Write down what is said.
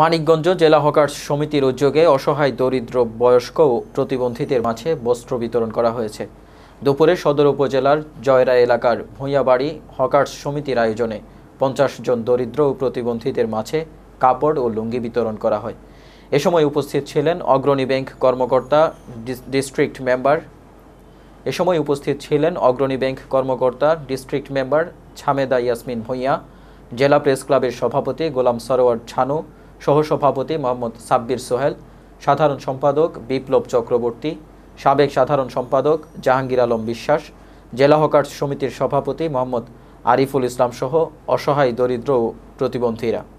মানিকগঞ্জ জেলা হকার্স সমিতির উদ্যোগে অসহায় দরিদ্র বয়স্ক ও প্রতিবন্ধীদের মাঝে বস্ত্র বিতরণ করা হয়েছে দুপুরে সদর উপজেলার জয়রা এলাকার ভূঁইয়াবাড়ি হকার্স সমিতির আয়োজনে পঞ্চাশ জন দরিদ্র ও প্রতিবন্ধীদের মাঝে কাপড় ও লুঙ্গি বিতরণ করা হয় এ সময় উপস্থিত ছিলেন অগ্রণী ব্যাংক কর্মকর্তা ডিস্ট্রিক্ট মেম্বার এ সময় উপস্থিত ছিলেন অগ্রণী ব্যাংক কর্মকর্তা ডিস্ট্রিক্ট মেম্বার ছামেদা ইয়াসমিন ভূঁইয়া জেলা প্রেস ক্লাবের সভাপতি গোলাম সরোয়ার ছানু সহসভাপতি মোহাম্মদ সাব্বির সোহেল সাধারণ সম্পাদক বিপ্লব চক্রবর্তী সাবেক সাধারণ সম্পাদক জাহাঙ্গীর আলম বিশ্বাস জেলা হকার্স সমিতির সভাপতি মোহাম্মদ আরিফুল ইসলাম সহ অসহায় দরিদ্র ও প্রতিবন্ধীরা